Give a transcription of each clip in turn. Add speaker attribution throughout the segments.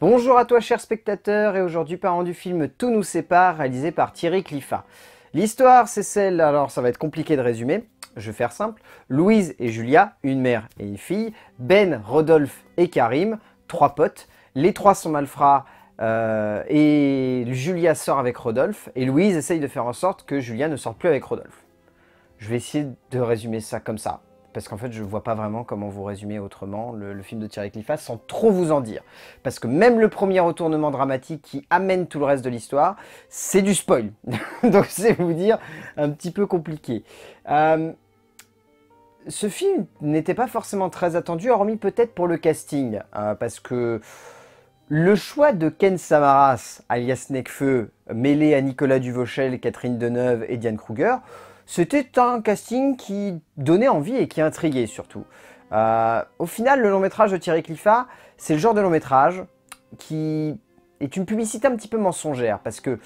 Speaker 1: Bonjour à toi chers spectateurs, et aujourd'hui an du film Tout nous sépare réalisé par Thierry Cliffat. L'histoire c'est celle, alors ça va être compliqué de résumer, je vais faire simple, Louise et Julia, une mère et une fille, Ben, Rodolphe et Karim, trois potes, les trois sont malfrats euh, et Julia sort avec Rodolphe et Louise essaye de faire en sorte que Julia ne sorte plus avec Rodolphe. Je vais essayer de résumer ça comme ça, parce qu'en fait, je vois pas vraiment comment vous résumer autrement le, film de Thierry Cliffas sans trop vous en dire. Parce que même le premier retournement dramatique qui amène tout le reste de l'histoire, c'est du spoil. Donc, c'est vous dire un petit peu compliqué. Euh, ce film n'était pas forcément très attendu, hormis peut-être pour le casting, hein, parce que le choix de Ken Samaras, alias Necfeu, mêlé à Nicolas Duvauchel, Catherine Deneuve et Diane Kruger, c'était un casting qui donnait envie et qui intriguait surtout. Euh, au final, le long métrage de Thierry Cliffat, c'est le genre de long métrage qui est une publicité un petit peu mensongère parce que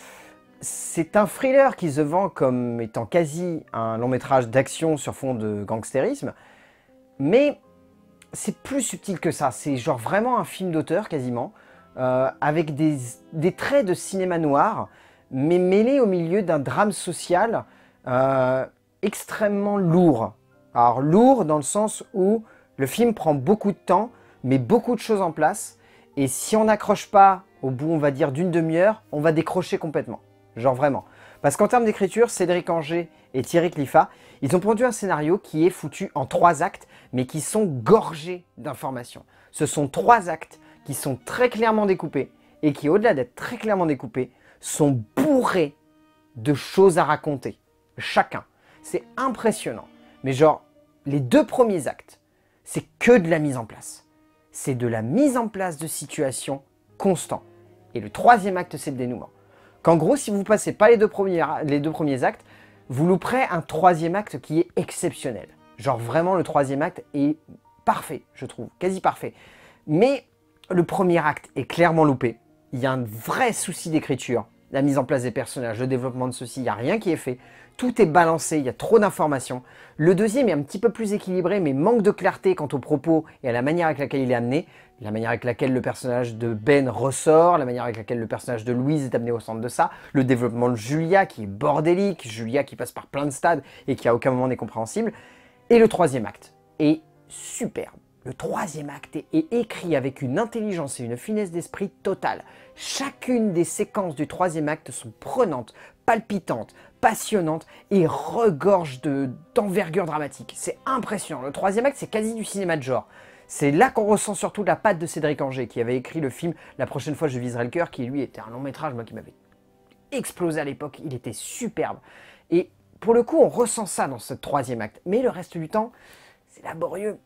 Speaker 1: c'est un thriller qui se vend comme étant quasi un long métrage d'action sur fond de gangstérisme, mais c'est plus subtil que ça. C'est genre vraiment un film d'auteur quasiment, euh, avec des, des, traits de cinéma noir, mais mêlé au milieu d'un drame social euh, extrêmement lourd. Alors lourd dans le sens où le film prend beaucoup de temps, met beaucoup de choses en place, et si on n'accroche pas au bout, on va dire, d'une demi-heure, on va décrocher complètement. Genre vraiment. Parce qu'en termes d'écriture, Cédric Anger et Thierry Cliffat, ils ont produit un scénario qui est foutu en trois actes, mais qui sont gorgés d'informations. Ce sont trois actes qui sont très clairement découpés, et qui, au-delà d'être très clairement découpés, sont bourrés de choses à raconter chacun. C'est impressionnant. Mais genre, les deux premiers actes, c'est que de la mise en place. C'est de la mise en place de situations constant. Et le troisième acte, c'est le dénouement. Qu'en gros, si vous ne passez pas les deux, premiers, les deux premiers actes, vous louperez un troisième acte qui est exceptionnel. Genre vraiment, le troisième acte est parfait, je trouve, quasi parfait. Mais le premier acte est clairement loupé. Il y a un vrai souci d'écriture la mise en place des personnages, le développement de ceci, il n'y a rien qui est fait. Tout est balancé, il y a trop d'informations. Le deuxième est un petit peu plus équilibré, mais manque de clarté quant aux propos et à la manière avec laquelle il est amené, la manière avec laquelle le personnage de Ben ressort, la manière avec laquelle le personnage de Louise est amené au centre de ça, le développement de Julia qui est bordélique, Julia qui passe par plein de stades et qui à aucun moment n'est compréhensible, et le troisième acte est superbe. Le troisième acte est écrit avec une intelligence et une finesse d'esprit totale. Chacune des séquences du troisième acte sont prenantes, palpitantes, passionnantes et regorgent d'envergure dramatique. C'est impressionnant. Le troisième acte, c'est quasi du cinéma de genre. C'est là qu'on ressent surtout la patte de Cédric Anger, qui avait écrit le film La prochaine fois je viserai le cœur, qui lui était un long métrage, moi qui m'avait explosé à l'époque. Il était superbe. Et pour le coup, on ressent ça dans ce troisième acte. Mais le reste du temps, c'est laborieux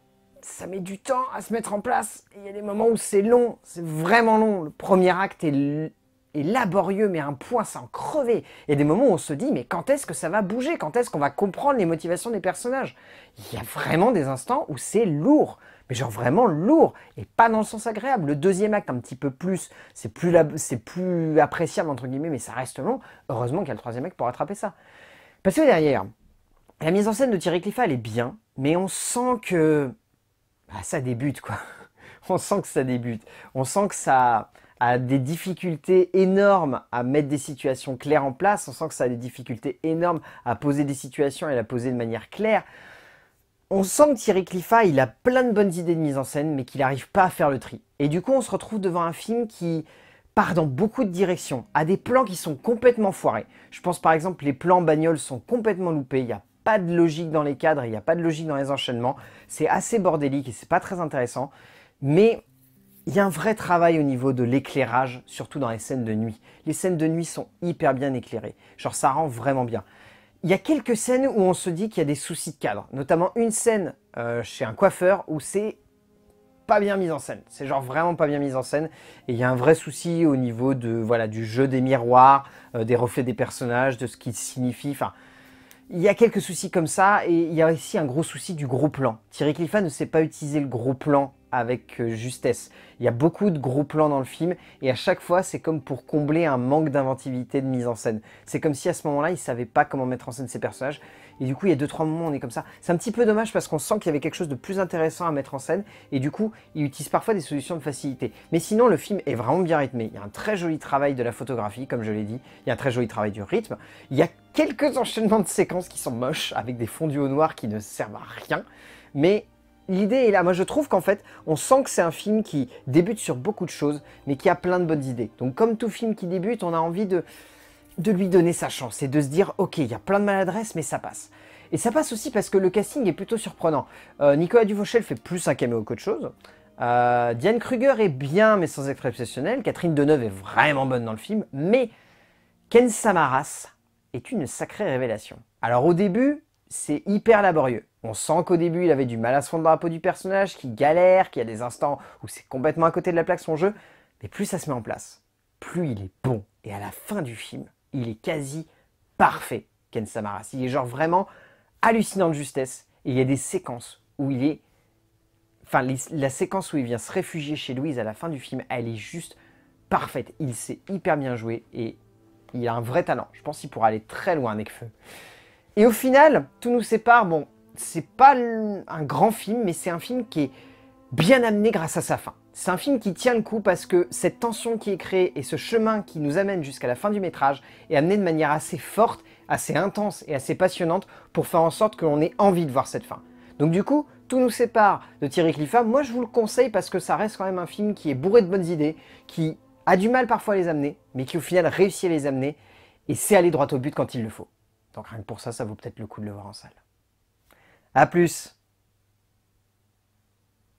Speaker 1: ça met du temps à se mettre en place. Il y a des moments où c'est long, c'est vraiment long. Le premier acte est, laborieux, mais à un point sans crever. Il y a des moments où on se dit, mais quand est-ce que ça va bouger Quand est-ce qu'on va comprendre les motivations des personnages Il y a vraiment des instants où c'est lourd. Mais genre vraiment lourd, et pas dans le sens agréable. Le deuxième acte, un petit peu plus, c'est plus, plus appréciable, entre guillemets, mais ça reste long. Heureusement qu'il y a le troisième acte pour attraper ça. Parce que derrière, la mise en scène de Thierry Cliffat, elle est bien, mais on sent que bah, ça débute quoi. On sent que ça débute. On sent que ça a des difficultés énormes à mettre des situations claires en place. On sent que ça a des difficultés énormes à poser des situations et la poser de manière claire. On sent que Thierry Cliffa, il a plein de bonnes idées de mise en scène, mais qu'il n'arrive pas à faire le tri. Et du coup, on se retrouve devant un film qui part dans beaucoup de directions, a des plans qui sont complètement foirés. Je pense par exemple les plans bagnoles sont complètement loupés, il a pas de logique dans les cadres, il n'y a pas de logique dans les enchaînements. C'est assez bordélique et c'est pas très intéressant. Mais il y a un vrai travail au niveau de l'éclairage, surtout dans les scènes de nuit. Les scènes de nuit sont hyper bien éclairées. Genre, ça rend vraiment bien. Il y a quelques scènes où on se dit qu'il y a des soucis de cadre, notamment une scène euh, chez un coiffeur où c'est pas bien mis en scène. C'est genre vraiment pas bien mis en scène. Et il y a un vrai souci au niveau de voilà du jeu des miroirs, euh, des reflets des personnages, de ce qui signifie. Enfin, il y a quelques soucis comme ça, et il y a aussi un gros souci du gros plan. Thierry Klifa ne sait pas utiliser le gros plan avec euh, justesse. Il y a beaucoup de gros plans dans le film et à chaque fois c'est comme pour combler un manque d'inventivité de mise en scène. C'est comme si à ce moment-là il savait pas comment mettre en scène ces personnages et du coup il y a deux trois moments on est comme ça. C'est un petit peu dommage parce qu'on sent qu'il y avait quelque chose de plus intéressant à mettre en scène et du coup il utilise parfois des solutions de facilité. Mais sinon le film est vraiment bien rythmé. Il y a un très joli travail de la photographie comme je l'ai dit. Il y a un très joli travail du rythme. Il y a quelques enchaînements de séquences qui sont moches avec des fondus au noir qui ne servent à rien. Mais l'idée est là. Moi, je trouve qu'en fait, on sent que c'est un film qui débute sur beaucoup de choses, mais qui a plein de bonnes idées. Donc, comme tout film qui débute, on a envie de, de lui donner sa chance et de se dire, ok, il y a plein de maladresses, mais ça passe. Et ça passe aussi parce que le casting est plutôt surprenant. Euh, Nicolas Duvauchel fait plus un caméo qu'autre chose. Euh, Diane Kruger est bien, mais sans être exceptionnelle. Catherine Deneuve est vraiment bonne dans le film. Mais Ken Samaras est une sacrée révélation. Alors au début, c'est hyper laborieux. On sent qu'au début, il avait du mal à se fondre dans la peau du personnage, qu'il galère, qu'il y a des instants où c'est complètement à côté de la plaque son jeu, mais plus ça se met en place, plus il est bon. Et à la fin du film, il est quasi parfait, Ken Samaras. Il est genre vraiment hallucinant de justesse. Et il y a des séquences où il est... Enfin, la séquence où il vient se réfugier chez Louise à la fin du film, elle est juste parfaite. Il s'est hyper bien joué et il a un vrai talent. Je pense qu'il pourra aller très loin avec Feu. Et au final, tout nous sépare. Bon, c'est pas un grand film, mais c'est un film qui est bien amené grâce à sa fin. C'est un film qui tient le coup parce que cette tension qui est créée et ce chemin qui nous amène jusqu'à la fin du métrage est amené de manière assez forte, assez intense et assez passionnante pour faire en sorte que l'on ait envie de voir cette fin. Donc du coup, tout nous sépare de Thierry Cliffat. Moi, je vous le conseille parce que ça reste quand même un film qui est bourré de bonnes idées, qui a du mal parfois à les amener, mais qui au final réussit à les amener et c'est aller droit au but quand il le faut. Donc rien que pour ça, ça vaut peut-être le coup de le voir en salle. A plus